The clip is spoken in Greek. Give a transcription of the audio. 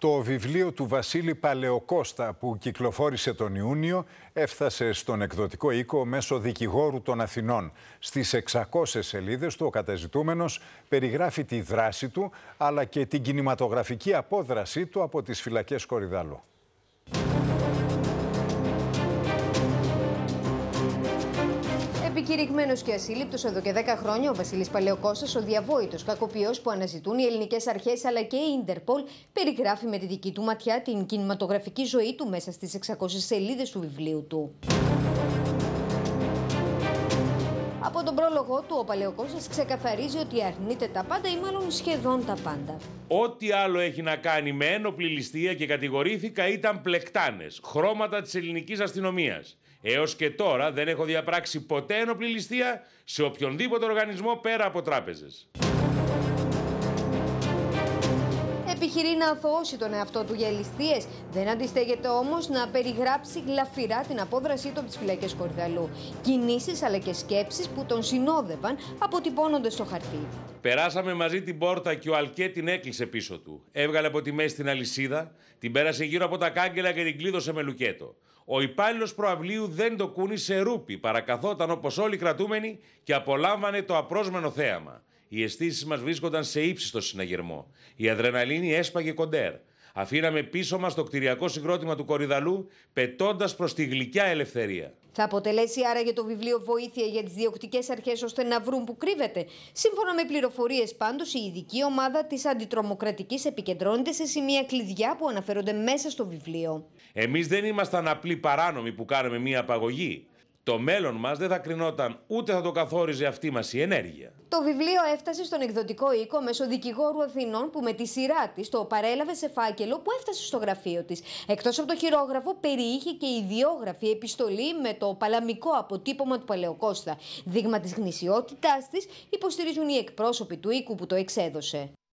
Το βιβλίο του Βασίλη Παλαιοκώστα που κυκλοφόρησε τον Ιούνιο έφτασε στον εκδοτικό οίκο μέσω δικηγόρου των Αθηνών. Στις 600 σελίδες του ο καταζητούμενος περιγράφει τη δράση του αλλά και την κινηματογραφική απόδρασή του από τις φυλακές Κορυδάλου. Κηρυγμένος και ασύλληπτος εδώ και 10 χρόνια, ο Βασίλης Παλαιοκώστα, ο διαβόητος κακοποιός που αναζητούν οι ελληνικές αρχές αλλά και η Ιντερπολ, περιγράφει με τη δική του ματιά την κινηματογραφική ζωή του μέσα στις 600 σελίδες του βιβλίου του. Από τον πρόλογο του, ο Παλαιοκώστας ξεκαθαρίζει ότι αρνείται τα πάντα ή μάλλον σχεδόν τα πάντα. Ό,τι άλλο έχει να κάνει με ένοπλη ληστεία και κατηγορήθηκα ήταν πλεκτάνες, χρώματα της ελληνικής αστυνομίας. Έως και τώρα δεν έχω διαπράξει ποτέ ένοπλη ληστεία σε οποιονδήποτε οργανισμό πέρα από τράπεζες. Επιχειρεί να αθωώσει τον εαυτό του για ληστείε. δεν αντιστέγεται όμως να περιγράψει γλαφυρά την απόδρασή του από τις φυλακές Κορυδαλού. Κινήσεις αλλά και σκέψεις που τον συνόδευαν αποτυπώνονται στο χαρτί. Περάσαμε μαζί την πόρτα και ο Αλκέ την έκλεισε πίσω του. Έβγαλε από τη μέση την αλυσίδα, την πέρασε γύρω από τα κάγκελα και την κλείδωσε με λουκέτο. Ο υπάλληλος προαυλίου δεν το κούνησε ρούπι, παρακαθόταν όπως όλοι οι κρατούμενοι και απολάμβανε το απρόσμενο θέαμα. Οι αισθήσεις μας βρίσκονταν σε ύψιστο συναγερμό. Η αδρεναλίνη έσπαγε κοντέρ. Αφήναμε πίσω μας το κτηριακό συγκρότημα του Κορυδαλού, πετώντας προς τη γλυκιά ελευθερία. Θα αποτελέσει άραγε το βιβλίο βοήθεια για τις διοκτικές αρχές ώστε να βρουν που κρύβεται. Σύμφωνα με πληροφορίες, πάντως, η ειδική ομάδα της αντιτρομοκρατικής επικεντρώνεται σε σημεία κλειδιά που αναφέρονται μέσα στο βιβλίο. Εμείς δεν ήμασταν απλοί παράνομοι που κάναμε μία απαγωγή. Το μέλλον μας δεν θα κρινόταν ούτε θα το καθόριζε αυτή μας η ενέργεια. Το βιβλίο έφτασε στον εκδοτικό οίκο μέσω δικηγόρου Αθηνών που με τη σειρά της το παρέλαβε σε φάκελο που έφτασε στο γραφείο της. Εκτός από το χειρόγραφο, περιείχε και ιδιόγραφη επιστολή με το παλαμικό αποτύπωμα του Παλαιοκώστα. Δείγμα της γνησιότητάς της υποστηρίζουν οι εκπρόσωποι του οίκου που το εξέδωσε.